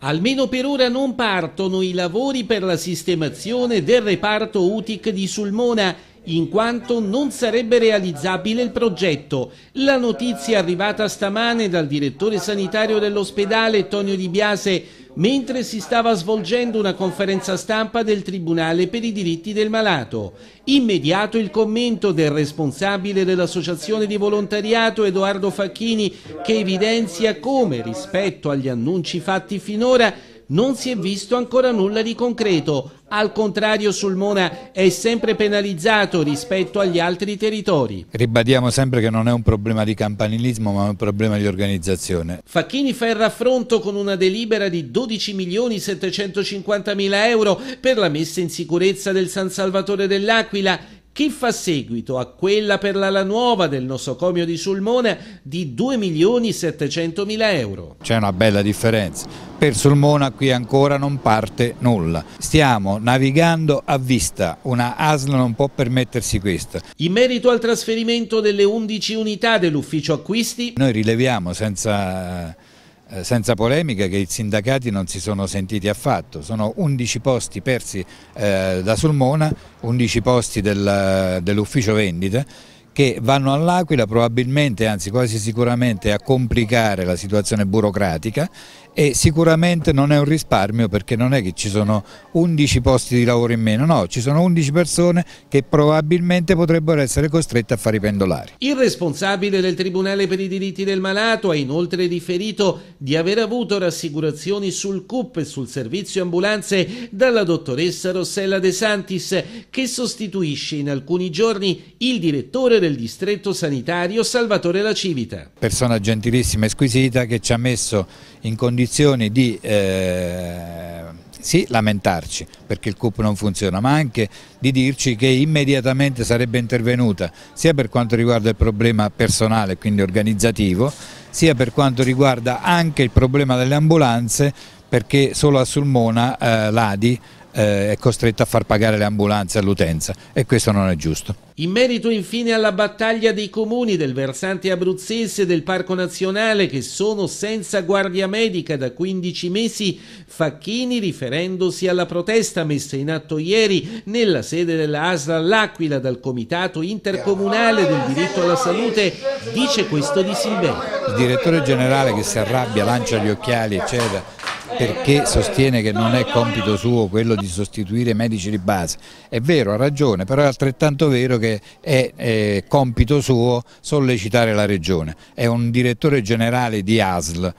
Almeno per ora non partono i lavori per la sistemazione del reparto UTIC di Sulmona, in quanto non sarebbe realizzabile il progetto. La notizia arrivata stamane dal direttore sanitario dell'ospedale Tonio Di Biase, mentre si stava svolgendo una conferenza stampa del Tribunale per i diritti del malato. Immediato il commento del responsabile dell'associazione di volontariato Edoardo Facchini che evidenzia come rispetto agli annunci fatti finora non si è visto ancora nulla di concreto. Al contrario, Sulmona è sempre penalizzato rispetto agli altri territori. Ribadiamo sempre che non è un problema di campanilismo, ma un problema di organizzazione. Facchini fa il raffronto con una delibera di 12 milioni 750 mila euro per la messa in sicurezza del San Salvatore dell'Aquila Che fa seguito a quella per l'ala nuova del nosocomio di Sulmona di 2 milioni 700 mila euro. C'è una bella differenza per Sulmona qui ancora non parte nulla. Stiamo navigando a vista, una ASL non può permettersi questo. In merito al trasferimento delle 11 unità dell'ufficio acquisti... Noi rileviamo senza eh, senza polemica che i sindacati non si sono sentiti affatto, sono 11 posti persi eh, da Sulmona, 11 posti del, dell'ufficio vendita che vanno all'Aquila probabilmente, anzi quasi sicuramente, a complicare la situazione burocratica e sicuramente non è un risparmio perché non è che ci sono 11 posti di lavoro in meno, no, ci sono 11 persone che probabilmente potrebbero essere costrette a fare i pendolari. Il responsabile del Tribunale per i diritti del malato ha inoltre riferito di aver avuto rassicurazioni sul CUP e sul servizio ambulanze dalla dottoressa Rossella De Santis che sostituisce in alcuni giorni il direttore del distretto sanitario Salvatore La Civita. Persona gentilissima e squisita che ci ha messo in condizione condizioni di eh, sì, lamentarci perché il CUP non funziona, ma anche di dirci che immediatamente sarebbe intervenuta sia per quanto riguarda il problema personale, quindi organizzativo, sia per quanto riguarda anche il problema delle ambulanze perché solo a Sulmona eh, l'ADI eh, è costretto a far pagare le ambulanze all'utenza e questo non è giusto. In merito infine alla battaglia dei comuni del versante abruzzese del Parco Nazionale che sono senza guardia medica da 15 mesi, Facchini riferendosi alla protesta messa in atto ieri nella sede della ASL all'Aquila dal Comitato Intercomunale del Diritto alla Salute dice questo di Silvera. Il direttore generale che si arrabbia, lancia gli occhiali eccetera perché sostiene che non è compito suo quello di sostituire i medici di base. È vero, ha ragione, però è altrettanto vero che è, è compito suo sollecitare la Regione. È un direttore generale di ASL